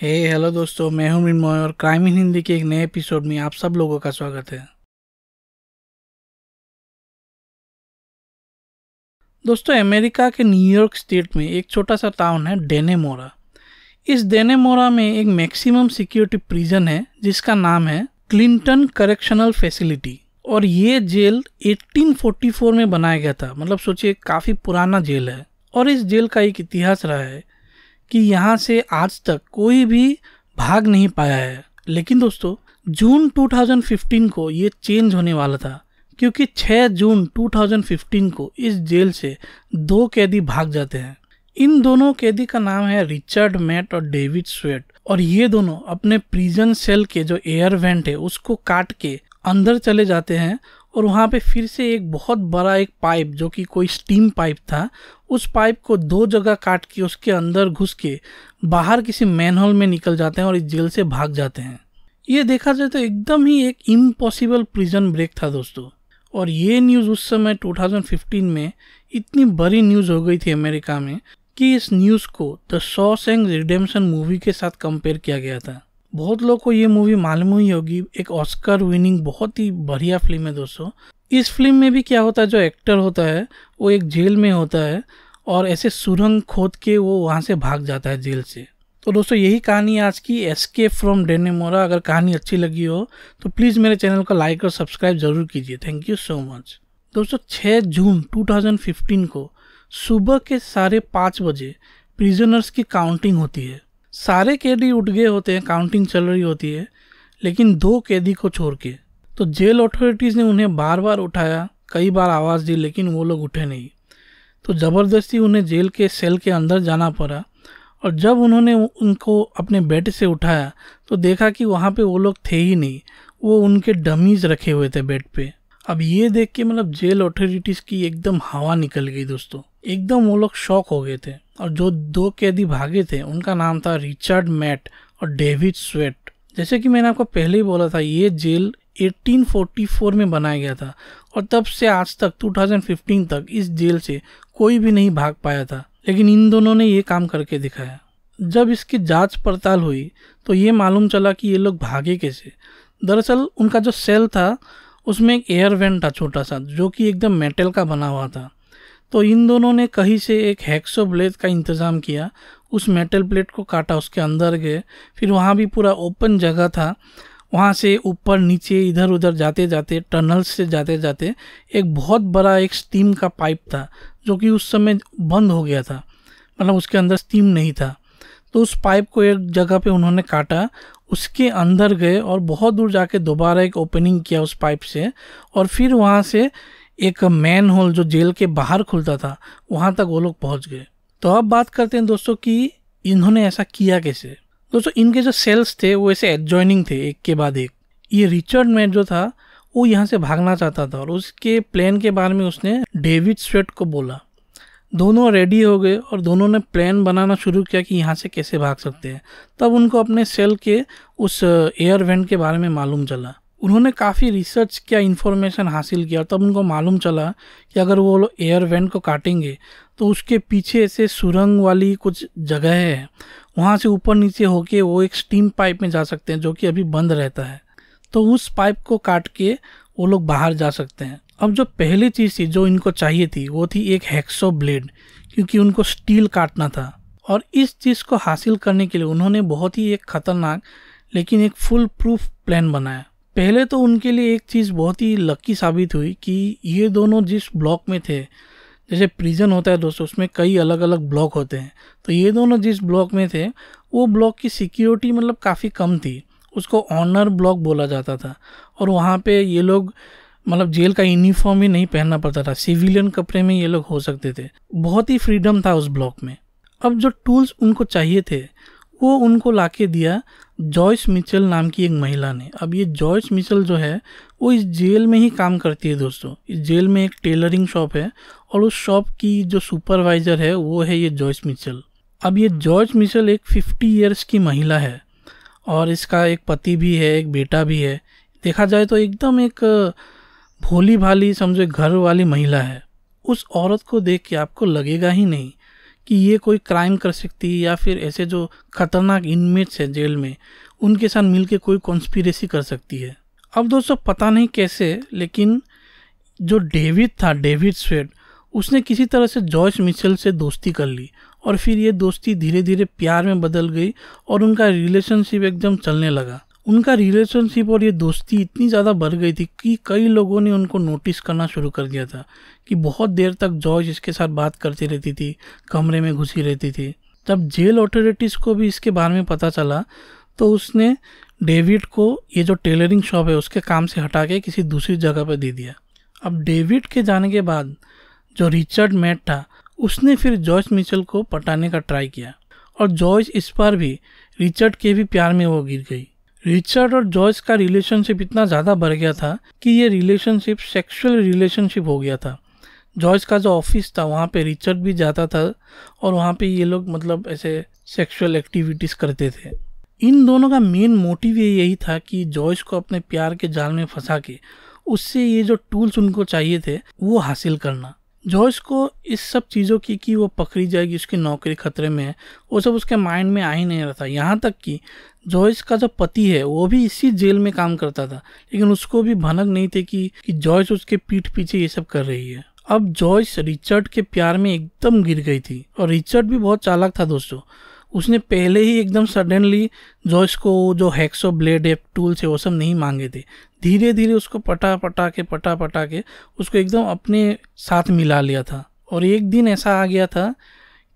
हे hey, hello दोस्तों मैं हूं मृन्मय और क्राइम इन हिंदी के एक नए एपिसोड में आप सब लोगों का स्वागत है दोस्तों अमेरिका के न्यूयॉर्क स्टेट में एक छोटा सा टाउन है डेनेमोरा इस डेनेमोरा में एक मैक्सिमम सिक्योरिटी प्रिजन है जिसका नाम है क्लिंटन करेक्शनल फैसिलिटी और ये जेल 1844 में बनाया गया था मतलब सोचिए काफ़ी पुराना जेल है और इस जेल का एक इतिहास रहा है कि यहाँ से आज तक कोई भी भाग नहीं पाया है लेकिन दोस्तों जून 2015 को ये चेंज होने वाला था क्योंकि 6 जून 2015 को इस जेल से दो कैदी भाग जाते हैं इन दोनों कैदी का नाम है रिचर्ड मैट और डेविड स्वेट और ये दोनों अपने प्रिजन सेल के जो एयर वेंट है उसको काट के अंदर चले जाते हैं और वहाँ पे फिर से एक बहुत बड़ा एक पाइप जो कि कोई स्टीम पाइप था उस पाइप को दो जगह काट के उसके अंदर घुस के बाहर किसी मैन होल में निकल जाते हैं और इस जेल से भाग जाते हैं ये देखा जाए तो एकदम ही एक इम्पॉसिबल प्रिजन ब्रेक था दोस्तों और ये न्यूज़ उस समय 2015 में इतनी बड़ी न्यूज़ हो गई थी अमेरिका में कि इस न्यूज़ को the Shawshank Redemption movie के साथ कंपेयर किया गया था बहुत लोग को ये मूवी मालूम ही होगी एक ऑस्कर विनिंग बहुत ही बढ़िया फिल्म है दोस्तों इस फिल्म में भी क्या होता है जो एक्टर होता है वो एक जेल में होता है और ऐसे सुरंग खोद के वो वहाँ से भाग जाता है जेल से तो दोस्तों यही कहानी आज की एस्केप फ्रॉम डेनेमोरा अगर कहानी अच्छी लगी हो तो प्लीज़ मेरे चैनल को लाइक और सब्सक्राइब जरूर कीजिए थैंक यू सो मच दोस्तों 6 जून 2015 को सुबह के साढ़े पाँच बजे प्रिजनर्स की काउंटिंग होती है सारे कैदी उठ गए होते हैं काउंटिंग चल रही होती है लेकिन दो कैदी को छोड़ के तो जेल अथॉरिटीज़ ने उन्हें बार बार उठाया कई बार आवाज़ दी लेकिन वो लोग उठे नहीं तो ज़बरदस्ती उन्हें जेल के सेल के अंदर जाना पड़ा और जब उन्होंने उनको अपने बेड से उठाया तो देखा कि वहाँ पे वो लोग थे ही नहीं वो उनके डमीज रखे हुए थे बेड पे अब ये देख के मतलब जेल अथॉरिटीज़ की एकदम हवा निकल गई दोस्तों एकदम वो लोग शॉक हो गए थे और जो दो कैदी भागे थे उनका नाम था रिचर्ड मैट और डेविड स्वेट जैसे कि मैंने आपको पहले ही बोला था ये जेल 1844 में बनाया गया था और तब से आज तक 2015 तक इस जेल से कोई भी नहीं भाग पाया था लेकिन इन दोनों ने ये काम करके दिखाया जब इसकी जांच पड़ताल हुई तो ये मालूम चला कि ये लोग भागे कैसे दरअसल उनका जो सेल था उसमें एक एयर वेंट था छोटा सा जो कि एकदम मेटल का बना हुआ था तो इन दोनों ने कहीं से एक हैक्सो ब्लेड का इंतज़ाम किया उस मेटल प्लेट को काटा उसके अंदर गए फिर वहाँ भी पूरा ओपन जगह था वहाँ से ऊपर नीचे इधर उधर जाते जाते टनल्स से जाते जाते एक बहुत बड़ा एक स्टीम का पाइप था जो कि उस समय बंद हो गया था मतलब उसके अंदर स्टीम नहीं था तो उस पाइप को एक जगह पे उन्होंने काटा उसके अंदर गए और बहुत दूर जाके दोबारा एक ओपनिंग किया उस पाइप से और फिर वहाँ से एक मैन होल जो जेल के बाहर खुलता था वहाँ तक वो लोग पहुँच गए तो अब बात करते हैं दोस्तों कि इन्होंने ऐसा किया कैसे दोस्तों इनके जो सेल्स थे वो ऐसे एडजॉइनिंग थे एक के बाद एक ये रिचर्ड मैट जो था वो यहाँ से भागना चाहता था और उसके प्लान के बारे में उसने डेविड स्वेट को बोला दोनों रेडी हो गए और दोनों ने प्लान बनाना शुरू किया कि यहाँ से कैसे भाग सकते हैं तब उनको अपने सेल के उस एयर uh, वेंट के बारे में मालूम चला उन्होंने काफ़ी रिसर्च किया इन्फॉर्मेशन हासिल किया तब उनको मालूम चला कि अगर वो लोग एयर वेंट को काटेंगे तो उसके पीछे ऐसे सुरंग वाली कुछ जगह है वहाँ से ऊपर नीचे होके वो एक स्टीम पाइप में जा सकते हैं जो कि अभी बंद रहता है तो उस पाइप को काट के वो लोग बाहर जा सकते हैं अब जो पहली चीज़ थी जो इनको चाहिए थी वो थी एक हैक्सो ब्लेड क्योंकि उनको स्टील काटना था और इस चीज़ को हासिल करने के लिए उन्होंने बहुत ही एक ख़तरनाक लेकिन एक फुल प्रूफ प्लान बनाया पहले तो उनके लिए एक चीज़ बहुत ही लक्की साबित हुई कि ये दोनों जिस ब्लॉक में थे जैसे प्रिजन होता है दोस्तों उसमें कई अलग अलग ब्लॉक होते हैं तो ये दोनों जिस ब्लॉक में थे वो ब्लॉक की सिक्योरिटी मतलब काफ़ी कम थी उसको ऑनर ब्लॉक बोला जाता था और वहाँ पे ये लोग मतलब जेल का यूनिफॉर्म ही नहीं पहनना पड़ता था सिविलियन कपड़े में ये लोग हो सकते थे बहुत ही फ्रीडम था उस ब्लॉक में अब जो टूल्स उनको चाहिए थे वो उनको ला दिया जॉयस मिचल नाम की एक महिला ने अब ये जॉयस मिचल जो है वो इस जेल में ही काम करती है दोस्तों इस जेल में एक टेलरिंग शॉप है और उस शॉप की जो सुपरवाइज़र है वो है ये जॉयस मिचल अब ये जॉयस मिचल एक फिफ्टी ईयर्स की महिला है और इसका एक पति भी है एक बेटा भी है देखा जाए तो एकदम एक भोली भाली समझो घर वाली महिला है उस औरत को देख के आपको लगेगा ही नहीं कि ये कोई क्राइम कर सकती है या फिर ऐसे जो खतरनाक इनमेट्स हैं जेल में उनके साथ मिलके कोई कॉन्स्पिरेसी कर सकती है अब दोस्तों पता नहीं कैसे लेकिन जो डेविड था डेविड स्वेड उसने किसी तरह से जॉर्ज मिशेल से दोस्ती कर ली और फिर ये दोस्ती धीरे धीरे प्यार में बदल गई और उनका रिलेशनशिप एकदम चलने लगा उनका रिलेशनशिप और ये दोस्ती इतनी ज़्यादा बढ़ गई थी कि कई लोगों ने उनको नोटिस करना शुरू कर दिया था कि बहुत देर तक जॉर्ज इसके साथ बात करती रहती थी कमरे में घुसी रहती थी जब जेल ऑथोरिटीज़ को भी इसके बारे में पता चला तो उसने डेविड को ये जो टेलरिंग शॉप है उसके काम से हटा के किसी दूसरी जगह पर दे दिया अब डेविड के जाने के बाद जो रिचर्ड मैट था उसने फिर जॉर्ज मिचल को पटाने का ट्राई किया और जॉर्ज इस बार भी रिचर्ड के भी प्यार में वो गिर गई रिचर्ड और जॉयस का रिलेशनशिप इतना ज़्यादा बढ़ गया था कि ये रिलेशनशिप सेक्सुअल रिलेशनशिप हो गया था जॉयस का जो ऑफिस था वहाँ पे रिचर्ड भी जाता था और वहाँ पे ये लोग मतलब ऐसे सेक्सुअल एक्टिविटीज़ करते थे इन दोनों का मेन मोटिव ये यही था कि जॉयस को अपने प्यार के जाल में फंसा के उससे ये जो टूल्स उनको चाहिए थे वो हासिल करना जॉर्ज को इस सब चीज़ों की कि वो पकड़ी जाएगी उसकी नौकरी खतरे में है वो सब उसके माइंड में आ ही नहीं रहा था यहाँ तक कि जॉयस का जो पति है वो भी इसी जेल में काम करता था लेकिन उसको भी भनक नहीं थी कि, कि जॉयस उसके पीठ पीछे ये सब कर रही है अब जॉयस रिचर्ड के प्यार में एकदम गिर गई थी और रिचर्ड भी बहुत चालाक था दोस्तों उसने पहले ही एकदम सडनली जो को जो हैक्सो ब्लेड एप टूल्स है वो सब नहीं मांगे थे धीरे धीरे उसको पटा पटा के पटा पटा के उसको एकदम अपने साथ मिला लिया था और एक दिन ऐसा आ गया था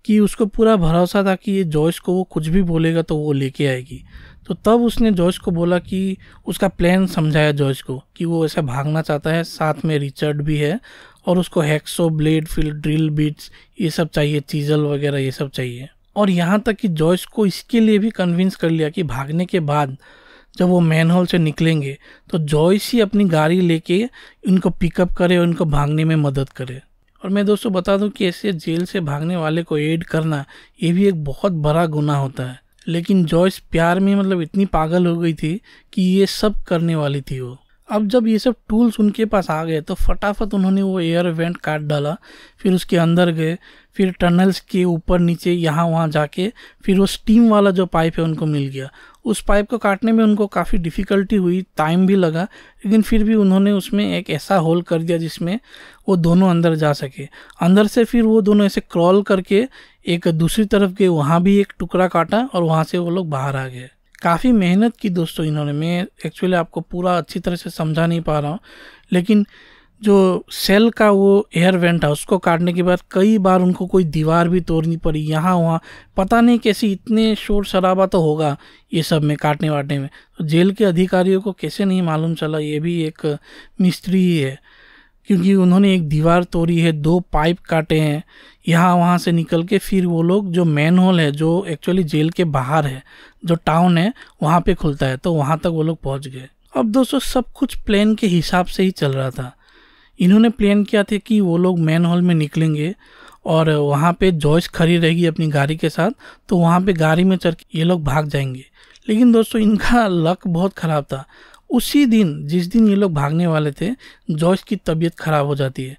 कि उसको पूरा भरोसा था कि ये जॉयस को वो कुछ भी बोलेगा तो वो लेके आएगी तो तब उसने जॉयस को बोला कि उसका प्लान समझाया जॉयस को कि वो ऐसा भागना चाहता है साथ में रिचर्ड भी है और उसको हैक्सो ब्लेड फिल ड्रिल बीट्स ये सब चाहिए चीजल वगैरह ये सब चाहिए और यहाँ तक कि जॉयस को इसके लिए भी कन्विंस कर लिया कि भागने के बाद जब वो मैन हॉल से निकलेंगे तो जॉयस ही अपनी गाड़ी लेके उनको पिकअप करे और उनको भागने में मदद करे और मैं दोस्तों बता दूं कि ऐसे जेल से भागने वाले को एड करना ये भी एक बहुत बड़ा गुना होता है लेकिन जॉयस प्यार में मतलब इतनी पागल हो गई थी कि ये सब करने वाली थी वो अब जब ये सब टूल्स उनके पास आ गए तो फटाफट उन्होंने वो एयर वेंट काट डाला फिर उसके अंदर गए फिर टनल्स के ऊपर नीचे यहाँ वहाँ जाके फिर वो स्टीम वाला जो पाइप है उनको मिल गया उस पाइप को काटने में उनको काफ़ी डिफ़िकल्टी हुई टाइम भी लगा लेकिन फिर भी उन्होंने उसमें एक ऐसा होल कर दिया जिसमें वो दोनों अंदर जा सके अंदर से फिर वो दोनों ऐसे क्रॉल करके एक दूसरी तरफ गए वहाँ भी एक टुकड़ा काटा और वहाँ से वो लोग बाहर आ गए काफ़ी मेहनत की दोस्तों इन्होंने मैं एक्चुअली आपको पूरा अच्छी तरह से समझा नहीं पा रहा हूँ लेकिन जो सेल का वो एयर वेंट है उसको काटने के बाद कई बार उनको कोई दीवार भी तोड़नी पड़ी यहाँ वहाँ पता नहीं कैसे इतने शोर शराबा तो होगा ये सब में काटने वाटने में तो जेल के अधिकारियों को कैसे नहीं मालूम चला ये भी एक मिस्त्री ही है क्योंकि उन्होंने एक दीवार तोड़ी है दो पाइप काटे हैं यहाँ वहाँ से निकल के फिर वो लोग जो मेन होल है जो एक्चुअली जेल के बाहर है जो टाउन है वहाँ पे खुलता है तो वहाँ तक वो लोग पहुँच गए अब दोस्तों सब कुछ प्लान के हिसाब से ही चल रहा था इन्होंने प्लान किया था कि वो लोग मेन हॉल में निकलेंगे और वहाँ पे जॉयस खड़ी रहेगी अपनी गाड़ी के साथ तो वहाँ पे गाड़ी में चढ़ के ये लोग भाग जाएंगे लेकिन दोस्तों इनका लक बहुत ख़राब था उसी दिन जिस दिन ये लोग भागने वाले थे जॉर्ज की तबीयत ख़राब हो जाती है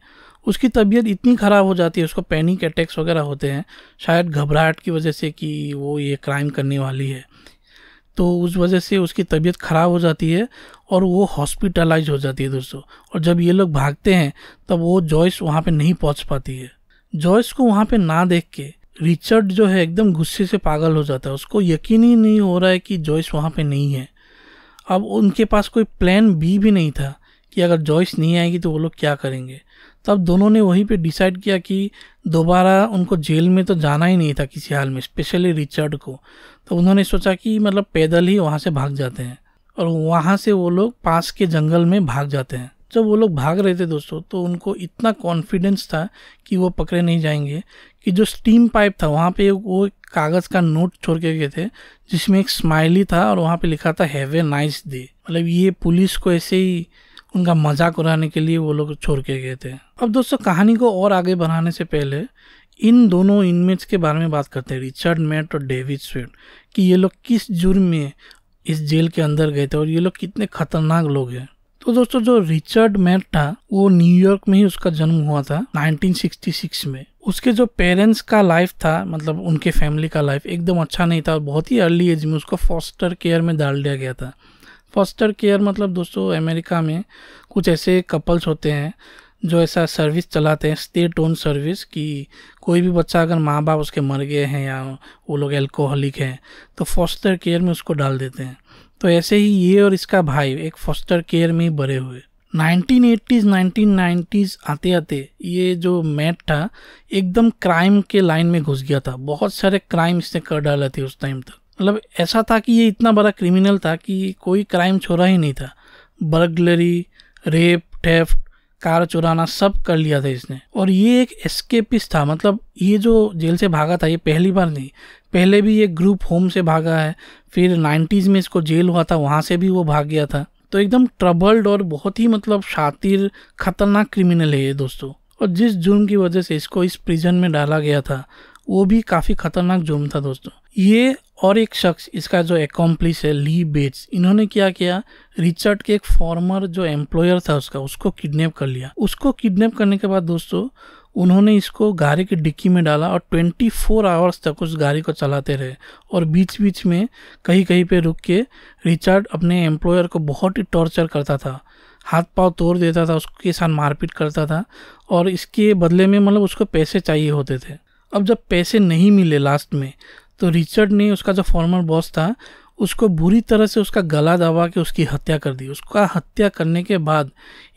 उसकी तबीयत इतनी ख़राब हो जाती है उसको पैनिक अटैक्स वगैरह होते हैं शायद घबराहट की वजह से कि वो ये क्राइम करने वाली है तो उस वजह से उसकी तबीयत ख़राब हो जाती है और वो हॉस्पिटलाइज हो जाती है दोस्तों और जब ये लोग भागते हैं तब वो जॉयस वहाँ पे नहीं पहुँच पाती है जॉयस को वहाँ पे ना देख के रिचर्ड जो है एकदम गुस्से से पागल हो जाता है उसको यकीन ही नहीं हो रहा है कि जॉयस वहाँ पे नहीं है अब उनके पास कोई प्लान बी भी नहीं था कि अगर जॉइस नहीं आएगी तो वो लोग क्या करेंगे तब दोनों ने वहीं पे डिसाइड किया कि दोबारा उनको जेल में तो जाना ही नहीं था किसी हाल में स्पेशली रिचर्ड को तो उन्होंने सोचा कि मतलब पैदल ही वहाँ से भाग जाते हैं और वहाँ से वो लोग पास के जंगल में भाग जाते हैं जब वो लोग भाग रहे थे दोस्तों तो उनको इतना कॉन्फिडेंस था कि वो पकड़े नहीं जाएंगे कि जो स्टीम पाइप था वहाँ पे वो कागज़ का नोट छोड़ के गए थे जिसमें एक स्माइली था और वहाँ पे लिखा था हैव ए नाइस डे मतलब ये पुलिस को ऐसे ही उनका मजाक उड़ाने के लिए वो लोग छोड़ के गए थे अब दोस्तों कहानी को और आगे बढ़ाने से पहले इन दोनों इनमेट्स के बारे में बात करते हैं रिचर्ड मेट और डेविड स्वेट कि ये लोग किस जुर्म में इस जेल के अंदर गए थे और ये लोग कितने खतरनाक लोग हैं तो दोस्तों जो रिचर्ड मैट था वो न्यूयॉर्क में ही उसका जन्म हुआ था 1966 में उसके जो पेरेंट्स का लाइफ था मतलब उनके फैमिली का लाइफ एकदम अच्छा नहीं था बहुत ही अर्ली एज में उसको फॉस्टर केयर में डाल दिया गया था फॉस्टर केयर मतलब दोस्तों अमेरिका में कुछ ऐसे कपल्स होते हैं जो ऐसा सर्विस चलाते हैं स्टेट ओन सर्विस कि कोई भी बच्चा अगर माँ बाप उसके मर गए हैं या वो लोग एल्कोहलिक हैं तो फॉस्टर केयर में उसको डाल देते हैं तो ऐसे ही ये और इसका भाई एक फॉस्टर केयर में ही बड़े हुए 1980s 1990s आते आते ये जो मैट था एकदम क्राइम के लाइन में घुस गया था बहुत सारे क्राइम इसने कर डाले थे उस टाइम तक मतलब ऐसा था कि ये इतना बड़ा क्रिमिनल था कि कोई क्राइम छोड़ा ही नहीं था बर्गलरी रेप टेफ्ट कार चुराना सब कर लिया था इसने और ये एक एस्केपिस था मतलब ये जो जेल से भागा था ये पहली बार नहीं पहले भी ये ग्रुप होम से भागा है फिर नाइन्टीज में इसको जेल हुआ था वहाँ से भी वो भाग गया था तो एकदम ट्रबल्ड और बहुत ही मतलब शातिर खतरनाक क्रिमिनल है ये दोस्तों और जिस जुर्म की वजह से इसको इस प्रिजन में डाला गया था वो भी काफ़ी खतरनाक जुर्म था दोस्तों ये और एक शख्स इसका जो एकम्प्लिस है ली बेट्स इन्होंने क्या किया रिचर्ड के एक फॉर्मर जो एम्प्लॉयर था उसका उसको किडनैप कर लिया उसको किडनैप करने के बाद दोस्तों उन्होंने इसको गाड़ी की डिक्की में डाला और 24 फोर आवर्स तक उस गाड़ी को चलाते रहे और बीच बीच में कहीं कहीं पे रुक के रिचर्ड अपने एम्प्लॉयर को बहुत ही टॉर्चर करता था हाथ पाँव तोड़ देता था उसके साथ मारपीट करता था और इसके बदले में मतलब उसको पैसे चाहिए होते थे अब जब पैसे नहीं मिले लास्ट में तो रिचर्ड ने उसका जो फॉर्मर बॉस था उसको बुरी तरह से उसका गला दबा के उसकी हत्या कर दी उसका हत्या करने के बाद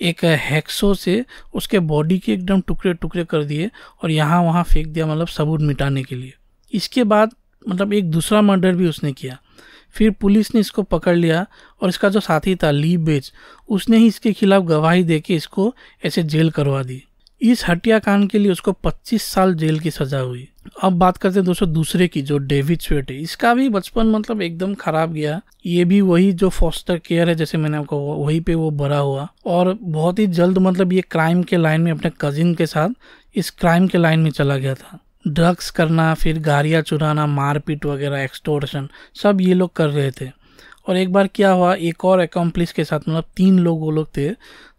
एक हैक्सो से उसके बॉडी के एकदम टुकड़े टुकड़े कर दिए और यहाँ वहाँ फेंक दिया मतलब सबूत मिटाने के लिए इसके बाद मतलब एक दूसरा मर्डर भी उसने किया फिर पुलिस ने इसको पकड़ लिया और इसका जो साथी था ली बेच उसने ही इसके खिलाफ गवाही दे के इसको ऐसे जेल करवा दी इस हत्याकांड के लिए उसको 25 साल जेल की सज़ा हुई अब बात करते हैं दोस्तों दूसरे की जो डेविड स्वेट है इसका भी बचपन मतलब एकदम खराब गया ये भी वही जो फॉस्टर केयर है जैसे मैंने आपको वही पे वो भरा हुआ और बहुत ही जल्द मतलब ये क्राइम के लाइन में अपने कजिन के साथ इस क्राइम के लाइन में चला गया था ड्रग्स करना फिर गाड़ियाँ चुराना मारपीट वगैरह एक्सटोर्शन सब ये लोग कर रहे थे और एक बार क्या हुआ एक और अकम्प्लिस के साथ मतलब तीन लोग वो लोग थे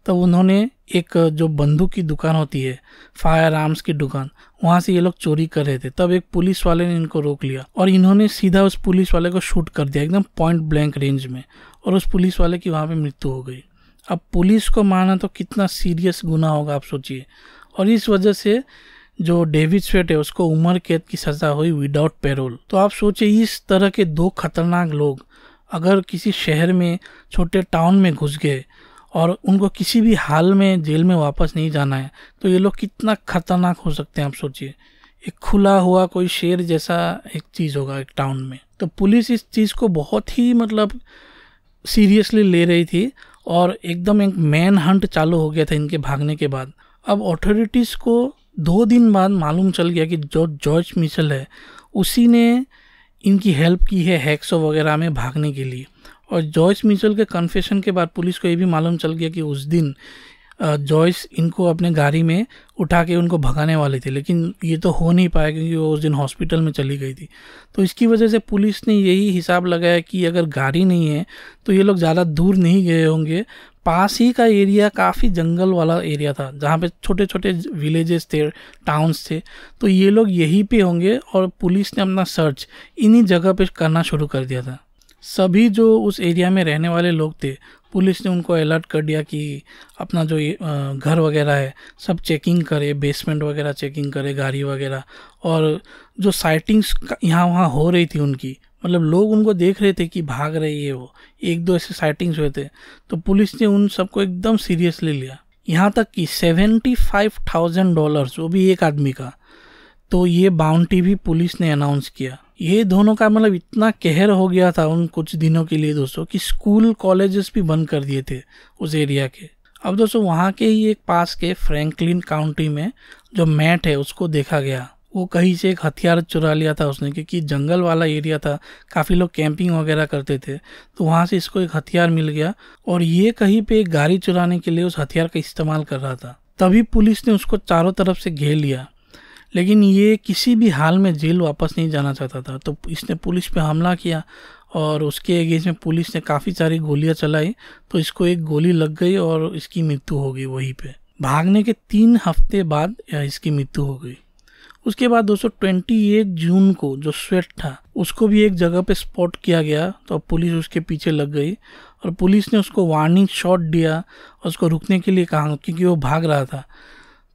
तो उन्होंने एक जो बंदूक की दुकान होती है फायर आर्म्स की दुकान वहां से ये लोग चोरी कर रहे थे तब एक पुलिस वाले ने इनको रोक लिया और इन्होंने सीधा उस पुलिस वाले को शूट कर दिया एकदम पॉइंट ब्लैंक रेंज में और उस पुलिस वाले की वहाँ पे मृत्यु हो गई अब पुलिस को मारना तो कितना सीरियस गुना होगा आप सोचिए और इस वजह से जो डेविड स्वेट है उसको उम्र कैद की सजा हुई विदाउट पेरोल तो आप सोचिए इस तरह के दो खतरनाक लोग अगर किसी शहर में छोटे टाउन में घुस गए और उनको किसी भी हाल में जेल में वापस नहीं जाना है तो ये लोग कितना खतरनाक हो सकते हैं आप सोचिए एक खुला हुआ कोई शेर जैसा एक चीज़ होगा एक टाउन में तो पुलिस इस चीज़ को बहुत ही मतलब सीरियसली ले रही थी और एकदम एक मैन हंट चालू हो गया था इनके भागने के बाद अब अथॉरिटीज़ को दो दिन बाद मालूम चल गया कि जो जॉर्ज मिशल है उसी ने इनकी हेल्प की है हैक्सो वगैरह में भागने के लिए और जॉयस मिचल के कन्फेशन के बाद पुलिस को ये भी मालूम चल गया कि उस दिन जॉयस इनको अपने गाड़ी में उठा के उनको भगाने वाले थे लेकिन ये तो हो नहीं पाया क्योंकि वो उस दिन हॉस्पिटल में चली गई थी तो इसकी वजह से पुलिस ने यही हिसाब लगाया कि अगर गाड़ी नहीं है तो ये लोग ज़्यादा दूर नहीं गए होंगे पास ही का एरिया काफ़ी जंगल वाला एरिया था जहाँ पे छोटे छोटे विलेजेस थे टाउन्स थे तो ये लोग यहीं पे होंगे और पुलिस ने अपना सर्च इन्हीं जगह पे करना शुरू कर दिया था सभी जो उस एरिया में रहने वाले लोग थे पुलिस ने उनको अलर्ट कर दिया कि अपना जो घर वगैरह है सब चेकिंग करे बेसमेंट वगैरह चेकिंग करे गाड़ी वगैरह और जो साइटिंग्स यहाँ वहाँ हो रही थी उनकी मतलब लोग उनको देख रहे थे कि भाग रही है वो एक दो ऐसे साइटिंग्स हुए थे तो पुलिस ने उन सबको एकदम सीरियसली लिया यहाँ तक कि सेवेंटी फाइव थाउजेंड डॉलर्स वो भी एक आदमी का तो ये बाउंटी भी पुलिस ने अनाउंस किया ये दोनों का मतलब इतना कहर हो गया था उन कुछ दिनों के लिए दोस्तों कि स्कूल कॉलेजेस भी बंद कर दिए थे उस एरिया के अब दोस्तों वहाँ के ही एक पास के फ्रैंकलिन काउंटी में जो मैट है उसको देखा गया वो कहीं से एक हथियार चुरा लिया था उसने क्योंकि जंगल वाला एरिया था काफ़ी लोग कैंपिंग वगैरह करते थे तो वहाँ से इसको एक हथियार मिल गया और ये कहीं पे एक गाड़ी चुराने के लिए उस हथियार का इस्तेमाल कर रहा था तभी पुलिस ने उसको चारों तरफ से घेर लिया लेकिन ये किसी भी हाल में जेल वापस नहीं जाना चाहता था तो इसने पुलिस पे हमला किया और उसके अगेंस्ट में पुलिस ने काफ़ी सारी गोलियां चलाई तो इसको एक गोली लग गई और इसकी मृत्यु हो गई वहीं पे भागने के तीन हफ्ते बाद इसकी मृत्यु हो गई उसके बाद दोस्तों ट्वेंटी जून को जो स्वेट था उसको भी एक जगह पे स्पॉट किया गया तो पुलिस उसके पीछे लग गई और पुलिस ने उसको वार्निंग शॉट दिया और उसको रुकने के लिए कहा क्योंकि वो भाग रहा था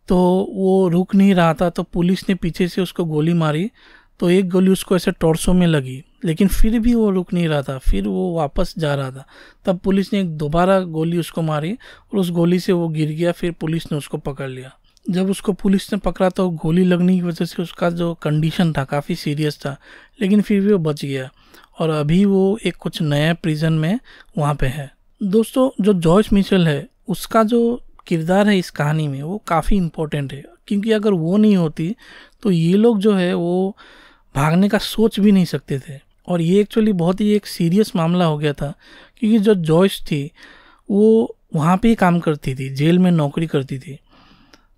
तो वो रुक नहीं रहा था तो पुलिस ने पीछे से उसको गोली मारी तो एक गोली उसको ऐसे टोरसो में लगी लेकिन फिर भी वो रुक नहीं रहा था फिर वो वापस जा रहा था तब पुलिस ने एक दोबारा गोली उसको मारी और उस गोली से वो गिर गया फिर पुलिस ने उसको पकड़ लिया जब उसको पुलिस ने पकड़ा तो गोली लगने की वजह से उसका जो कंडीशन था काफ़ी सीरियस था लेकिन फिर भी वो बच गया और अभी वो एक कुछ नया प्रिजन में वहाँ पे है दोस्तों जो जॉयस मिशेल है उसका जो किरदार है इस कहानी में वो काफ़ी इम्पोर्टेंट है क्योंकि अगर वो नहीं होती तो ये लोग जो है वो भागने का सोच भी नहीं सकते थे और ये एक्चुअली बहुत ही एक सीरियस मामला हो गया था क्योंकि जो जॉयस थी वो वहाँ पे ही काम करती थी जेल में नौकरी करती थी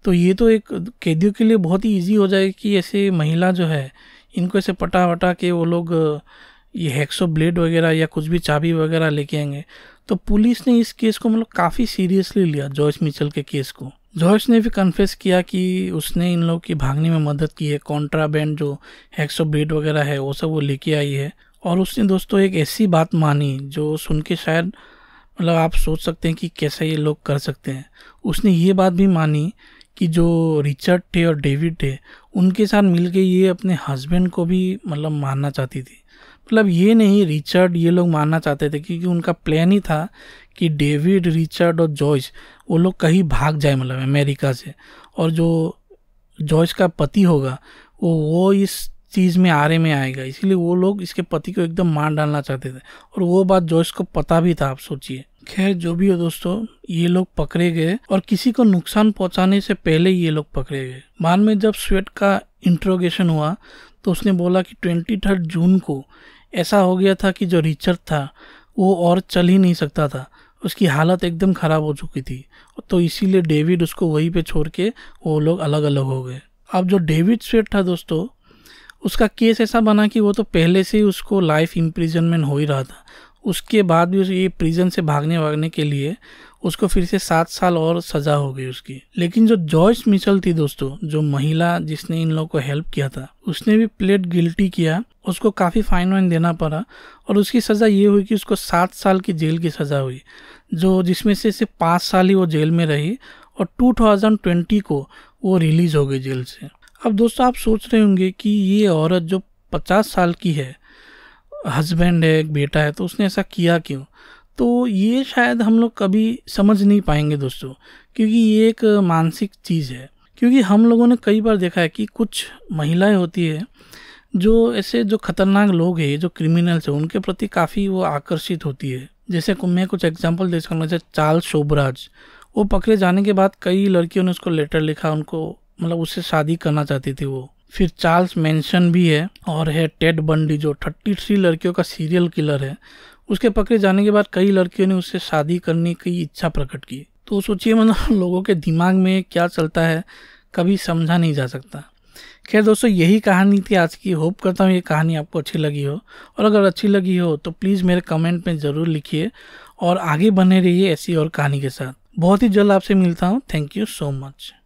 तो ये तो एक कैदियों के लिए बहुत ही इजी हो जाए कि ऐसे महिला जो है इनको ऐसे पटा वटा के वो लोग ये हैक्सो ब्लेड वगैरह या कुछ भी चाबी वगैरह लेके आएंगे तो पुलिस ने इस केस को मतलब काफ़ी सीरियसली लिया जॉयस मिचल के केस को जॉयस ने भी कन्फेस किया कि उसने इन लोग की भागने में मदद की है कॉन्ट्राबैंड जो हैक्सो ब्रीड वगैरह है वो सब वो लेके आई है और उसने दोस्तों एक ऐसी बात मानी जो सुन के शायद मतलब आप सोच सकते हैं कि कैसे ये लोग कर सकते हैं उसने ये बात भी मानी कि जो रिचर्ड थे और डेविड थे उनके साथ मिलके ये अपने हस्बैंड को भी मतलब मारना चाहती थी मतलब ये नहीं रिचर्ड ये लोग मानना चाहते थे क्योंकि उनका प्लान ही था कि डेविड रिचर्ड और जॉयस वो लोग कहीं भाग जाए मतलब अमेरिका से और जो जॉयस का पति होगा वो वो इस चीज़ में आरे में आएगा इसीलिए वो लोग इसके पति को एकदम मार डालना चाहते थे और वो बात जॉयस को पता भी था आप सोचिए खैर जो भी हो दोस्तों ये लोग पकड़े गए और किसी को नुकसान पहुंचाने से पहले ये लोग पकड़े गए बाद में जब स्वेट का इंट्रोगेशन हुआ तो उसने बोला कि ट्वेंटी थर्ड जून को ऐसा हो गया था कि जो रिचर्ड था वो और चल ही नहीं सकता था उसकी हालत एकदम ख़राब हो चुकी थी तो इसीलिए डेविड उसको वहीं पे छोड़ के वो लोग अलग अलग हो गए अब जो डेविड स्वेट था दोस्तों उसका केस ऐसा बना कि वो तो पहले से ही उसको लाइफ इम्प्रिजनमेंट हो ही रहा था उसके बाद भी उस ये प्रिजन से भागने भागने के लिए उसको फिर से सात साल और सजा हो गई उसकी लेकिन जो जॉयस मिशल थी दोस्तों जो महिला जिसने इन लोगों को हेल्प किया था उसने भी प्लेट गिल्टी किया उसको काफ़ी फाइन वाइन देना पड़ा और उसकी सज़ा ये हुई कि उसको सात साल की जेल की सज़ा हुई जो जिसमें से सिर्फ पाँच साल ही वो जेल में रही और 2020 को वो रिलीज़ हो गई जेल से अब दोस्तों आप सोच रहे होंगे कि ये औरत जो 50 साल की है हस्बैंड है एक बेटा है तो उसने ऐसा किया क्यों तो ये शायद हम लोग कभी समझ नहीं पाएंगे दोस्तों क्योंकि ये एक मानसिक चीज़ है क्योंकि हम लोगों ने कई बार देखा है कि कुछ महिलाएं होती है जो ऐसे जो खतरनाक लोग हैं जो क्रिमिनल्स हैं उनके प्रति काफ़ी वो आकर्षित होती है जैसे मैं कुछ एग्जाम्पल दे सकता जैसे चार्ल शोभराज वो पकड़े जाने के बाद कई लड़कियों ने उसको लेटर लिखा उनको मतलब उससे शादी करना चाहती थी वो फिर चार्ल्स मैंसन भी है और है टेड बंडी जो थर्टी थ्री लड़कियों का सीरियल किलर है उसके पकड़े जाने के बाद कई लड़कियों ने उससे शादी करने की इच्छा प्रकट की तो सोचिए मतलब लोगों के दिमाग में क्या चलता है कभी समझा नहीं जा सकता खैर दोस्तों यही कहानी थी आज की होप करता हूँ ये कहानी आपको अच्छी लगी हो और अगर अच्छी लगी हो तो प्लीज़ मेरे कमेंट में ज़रूर लिखिए और आगे बने रहिए ऐसी और कहानी के साथ बहुत ही जल्द आपसे मिलता हूँ थैंक यू सो मच